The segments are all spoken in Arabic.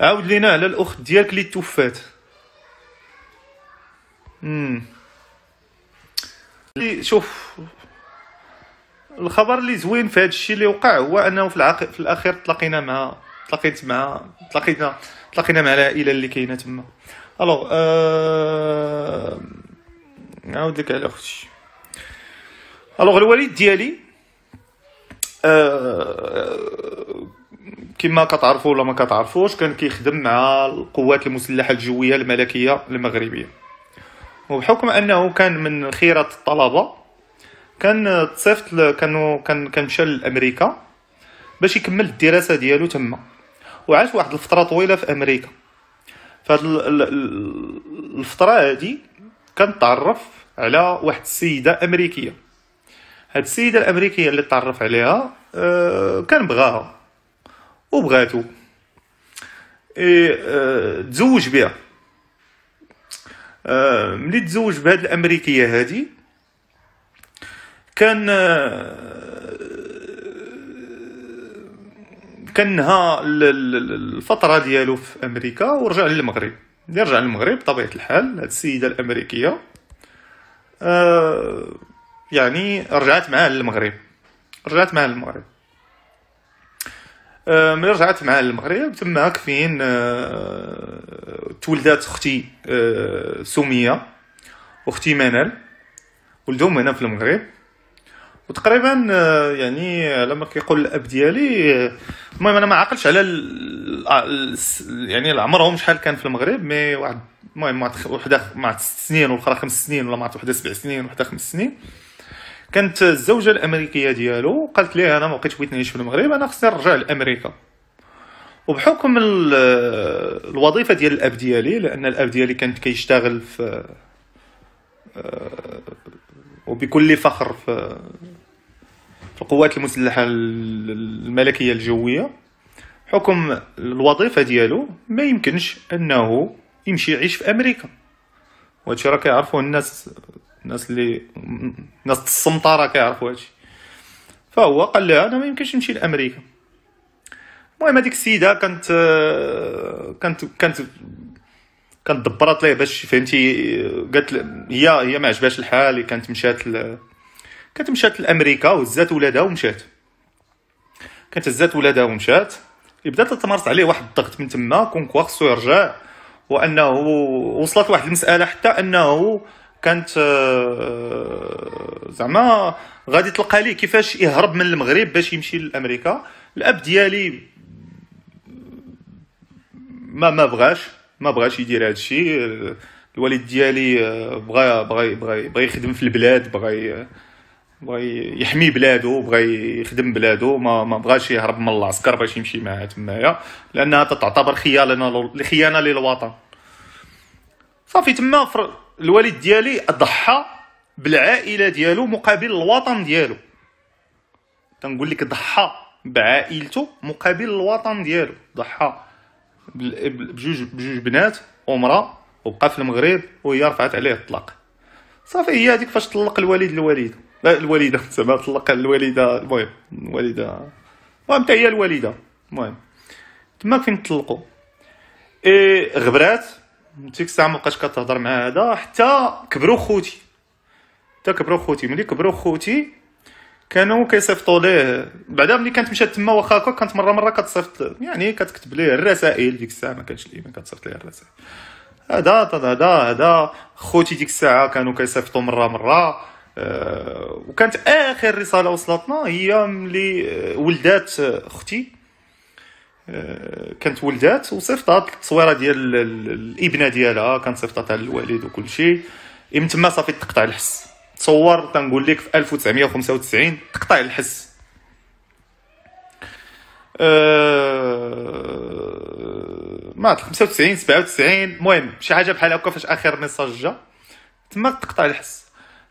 عاود لينا على الاخت ديالك اللي توفات امم شوف الخبر اللي زوين في هذا الشيء اللي وقع هو انه في العق... في الاخير تلاقينا مع تلاقيت مع تلاقينا تلاقينا مع العائله اللي كاينه تما الوغ آه... نعاود لك على اختي الوغ الوالد ديالي آه، كما كتعرفوا ولا ما كتعرفوش كان كيخدم مع القوات المسلحه الجويه الملكيه المغربيه وبحكم انه كان من خيره الطلبه كان تصيفط كانوا كان كمشى مشى لامريكا باش يكمل الدراسه ديالو تما وعاش واحد الفتره طويله في امريكا فهاد الفتره هادي كان تعرف على واحد السيده امريكيه هاد السيده الامريكيه اللي تعرف عليها آه، كان بغاها وبغاتو اي آه، تزوج بها آه، ملي تزوج بهاد الامريكيه هادي كان كان نهى الفتره ديالو في امريكا ورجع للمغرب يرجع للمغرب بطبيعه الحال هاد السيده الامريكيه أه يعني رجعت معاه للمغرب رجعت معاه للمغرب أه، ملي رجعت معاه للمغرب تماك فين أه، تولدات اختي أه، سميه واختي منال ولدهم هنا في المغرب وتقريبا يعني على ما كيقول الاب ديالي المهم انا ما عاقلش على يعني عمرهم شحال كان في المغرب مي واحد المهم واحد وحده مع ست سنين والاخرى خمس سنين ولا مع واحده سبع سنين وحده خمس سنين كانت الزوجه الامريكيه ديالو قالت ليه انا ما بقيتش بغيت نعيش في المغرب انا خصني نرجع لامريكا وبحكم الوظيفه ديال الاب ديالي لان الاب ديالي كان كيشتغل في آه، وبكل فخر في القوات المسلحه الملكيه الجويه حكم الوظيفه ديالو ما يمكنش انه يمشي يعيش في امريكا وهادشي راه كيعرفوه الناس الناس اللي ناس السمطاره كيعرفوا هادشي فهو قال لها انا ما يمكنش نمشي لامريكا المهم هذيك السيده كانت كانت كانت كانت دبرات ليه باش فهمتي قالت هي هي ما عجبهاش الحال كانت مشات ل... كانت مشات لامريكا وهزات ولادها ومشات كانت هزات ولادها ومشات بدات تمارس عليه واحد الضغط من تما كون خصو يرجع وانه وصلت واحد المساله حتى انه كانت آه، زعما غادي تلقى ليه كيفاش يهرب من المغرب باش يمشي لامريكا الاب ديالي ما ما بغاش ما بغاش يدير هذا الشيء الوالد ديالي بغى آه، بغى بغى بغى يخدم في البلاد بغى بغى يحمي بلاده بغى يخدم بلاده ما ما بغاش يهرب من العسكر باش يمشي معاه تمايا لانها تعتبر خيانه خيانه للوطن صافي تما الوالد ديالي ضحى بالعائله ديالو مقابل الوطن ديالو تنقول لك ضحى بعائلته مقابل الوطن ديالو ضحى بجوج بجوج بنات امراه وبقى في المغرب وهي رفعت عليه الطلاق صافي هي هذيك فاش طلق الوالد الوالده لا الوالده زعما طلق الوالده المهم الوالده المهم هي الوالده المهم تما فين طلقوا اي غبرات ديك الساعه ما بقاش كتهضر مع هذا حتى كبروا خوتي حتى كبروا خوتي ملي كبروا خوتي كانوا كيصيفطوا ليه بعدا ملي كانت مشات تما واخا هكا كانت مره مره كتصيفط يعني كتكتب ليه الرسائل ديك الساعه ما كانش ليه ما كتصيفط ليه الرسائل هذا هذا هذا خوتي ديك الساعه كانوا كيصيفطوا مره مره آه، وكانت اخر رساله وصلتنا هي ملي آه، ولدات آه، اختي آه، كانت ولدات وصيفطات التصويره ديال الابنه ديالها كانت صيفطاتها للوالد وكل شيء من تما صافي تقطع الحس تصور تنقول لك في 1995 تقطع الحس أه... ما 95 97 المهم شي حاجه بحال هكا فاش اخر ميساج جا تما تقطع الحس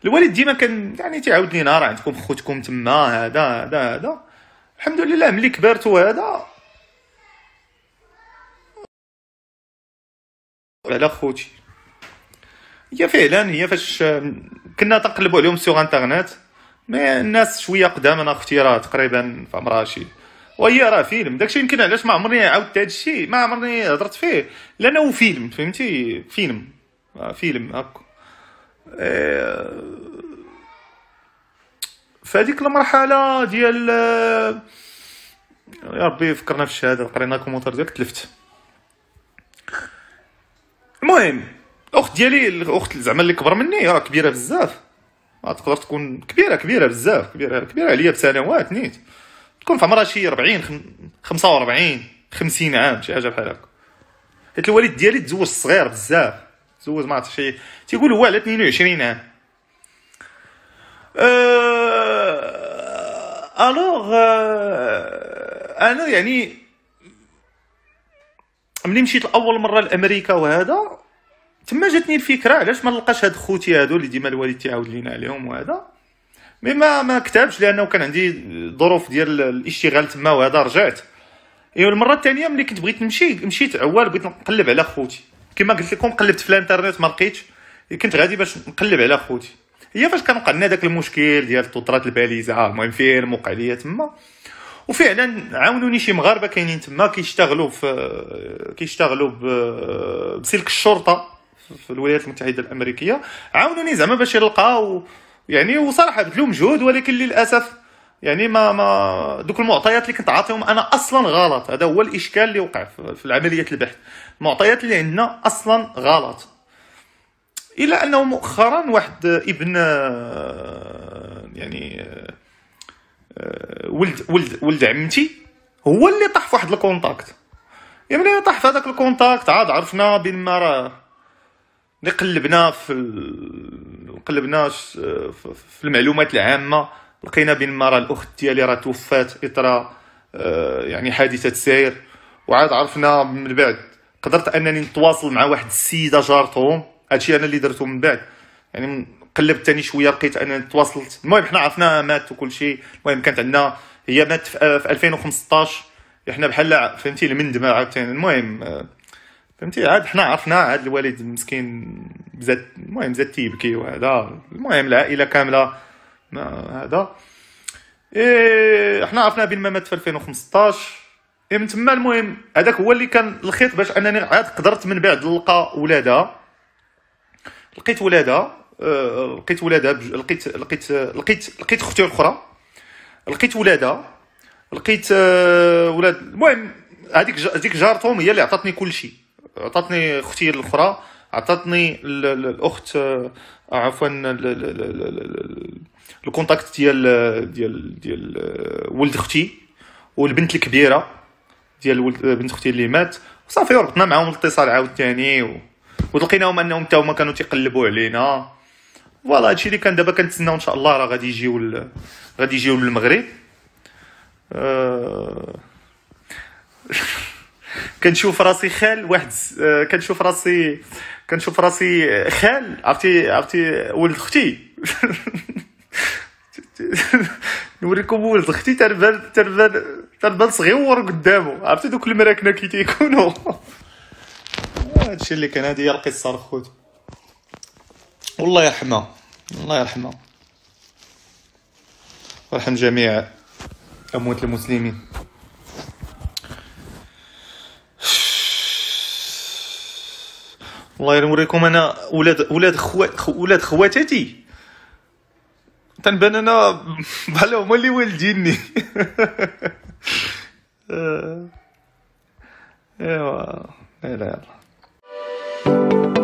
الوالد ديما كان يعني تيعاود لينا راه عندكم خوتكم تما هذا هذا هذا الحمد لله ملي كبرت وهذا على خوتي هي فعلا هي فاش كنا تقلبوا عليهم سوغ انترنت مي الناس شويه قدامنا اختي راه تقريبا في عمرها شي وهي راه فيلم داكشي يمكن علاش ما عمرني عاودت هادشي الشيء ما عمرني هضرت فيه لانه فيلم فهمتي فيلم آه، فيلم هكا آه، فهذيك المرحله ديال آه، يا ربي فكرنا في الشهاده قرينا الكومونتير ديالك تلفت المهم الاخت ديالي الاخت زعما اللي كبر مني راه كبيره بزاف ما تقدر تكون كبيره كبيره بزاف كبيره كبيره عليا بسنوات نيت تكون في عمرها شي 40 45 50 عام شي حاجه بحال هكا حيت الوالد ديالي تزوج صغير بزاف تزوج ما عرفتش شي تيقول هو على 22 عام أه... الوغ أه... انا يعني ملي مشيت لاول مره لامريكا وهذا تما جاتني الفكره علاش ما نلقاش هاد خوتي هادو اللي ديما الوالد تيعاود لينا عليهم وهذا مي ما ما كتبش لانه كان عندي ظروف ديال الاشتغال تما وهذا رجعت ايوا المره الثانيه ملي كنت بغيت نمشي مشيت عوال بغيت نقلب على خوتي كما قلت لكم قلبت في الانترنت ما لقيتش كنت غادي باش نقلب على خوتي هي فاش كان وقع لنا داك المشكل ديال الطوطرات الباليزه المهم فين وقع ليا تما وفعلا عاونوني شي مغاربه كاينين تما كيشتغلوا في كيشتغلوا بسلك الشرطه في الولايات المتحده الامريكيه عاونوني زعما باش يلقاو يعني وصراحه بذلوا مجهود ولكن للاسف يعني ما ما دوك المعطيات اللي كنت عاطيهم انا اصلا غلط هذا هو الاشكال اللي وقع في عمليه البحث المعطيات اللي عندنا اصلا غلط الى انه مؤخرا واحد ابن يعني آه، ولد ولد ولد عمتي هو اللي طاح في واحد الكونتاكت يا ملي طاح في هذاك الكونتاكت عاد عرفنا بين ما راه اللي قلبنا في قلبنا في المعلومات العامه لقينا بين ما راه الاخت ديالي راه توفات اثر آه، يعني حادثه سير وعاد عرفنا من بعد قدرت انني نتواصل مع واحد السيده جارتهم هادشي انا اللي درته من بعد يعني قلبت ثاني شويه لقيت انا تواصلت المهم حنا عرفناها مات وكل شيء المهم كانت عندنا هي مات في 2015 آه، احنا بحال فهمتي المندمه عاوتاني المهم آه، فهمتي عاد حنا عرفنا عاد الوالد المسكين زاد المهم زاد تيبكي وهذا المهم العائله كامله هذا إيه حنا عرفنا بين ما مات في 2015 إيه من تما المهم هذاك هو اللي كان الخيط باش انني عاد قدرت من بعد نلقى ولادها لقيت ولادها آه، لقيت ولادها بج... لقيت لقيت لقيت لقيت اختي الاخرى لقيت ولادها لقيت آه، ولاد المهم هذيك هذيك جارتهم هي اللي عطاتني كل شيء عطاتني اختي الاخرى عطاتني الاخت عفوا الكونتاكت ديال ديال ديال آه، ولد اختي والبنت الكبيره ديال ولد بنت اختي اللي مات وصافي وربطنا معاهم الاتصال عاوتاني و... وتلقيناهم انهم حتى هما كانوا تيقلبوا علينا فوالا هادشي اللي كان دابا كنتسناو ان شاء الله راه غادي يجيو ال... غادي يجيو للمغرب أه، كنشوف راسي خال واحد أه، كنشوف راسي كنشوف راسي خال عرفتي عرفتي ولد اختي نوريكم ولد اختي تربان تربان تربان صغيور قدامه عرفتي دوك المراكنه كي تيكونوا هادشي اللي كان هادي هي القصه الخوت والله يرحمه الله يرحمه ويرحم جميع أموات المسلمين والله نوريكم انا ولاد ولاد خوات ولاد خواتاتي تنبان انا بحال هما اللي والديني آه. ايوا يلا يلا